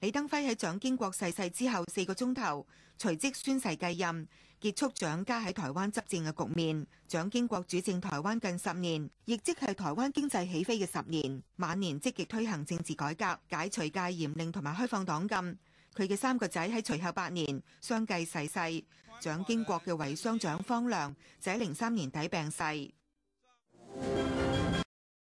李登辉喺蒋经国逝世之后四个钟头，随即宣誓继任，结束蒋家喺台湾执政嘅局面。蒋经国主政台湾近十年，亦即系台湾经济起飞嘅十年。晚年积极推行政治改革，解除戒严令同埋开放党禁。佢嘅三个仔喺随后八年相继逝世。蒋经国嘅遗孀蒋方良，喺零三年底病逝。